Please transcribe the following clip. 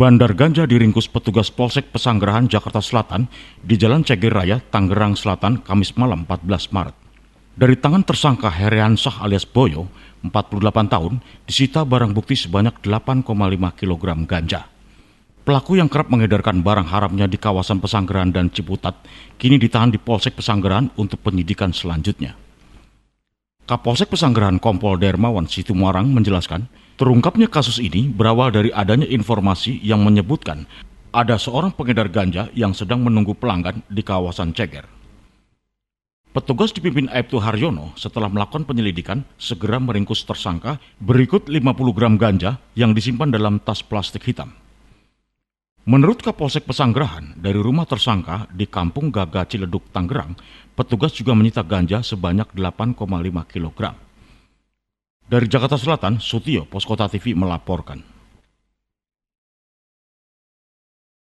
Bandar ganja diringkus petugas Polsek Pesanggerahan Jakarta Selatan di Jalan Ceger Raya, Tangerang Selatan, Kamis malam 14 Maret. Dari tangan tersangka Heriansah alias Boyo, 48 tahun, disita barang bukti sebanyak 8,5 kg ganja. Pelaku yang kerap mengedarkan barang haramnya di kawasan Pesanggerahan dan Ciputat kini ditahan di Polsek Pesanggerahan untuk penyidikan selanjutnya. Kapolsek Pesanggerahan Kompol Dermawan Situmorang menjelaskan, Terungkapnya kasus ini berawal dari adanya informasi yang menyebutkan ada seorang pengedar ganja yang sedang menunggu pelanggan di kawasan Ceger. Petugas dipimpin Aibtu Haryono setelah melakukan penyelidikan segera meringkus tersangka berikut 50 gram ganja yang disimpan dalam tas plastik hitam. Menurut Kapolsek Pesanggerahan, dari rumah tersangka di Kampung Gaga Ciledug, Tangerang, petugas juga menyita ganja sebanyak 8,5 kilogram. Dari Jakarta Selatan, Sutio, Poskota TV melaporkan.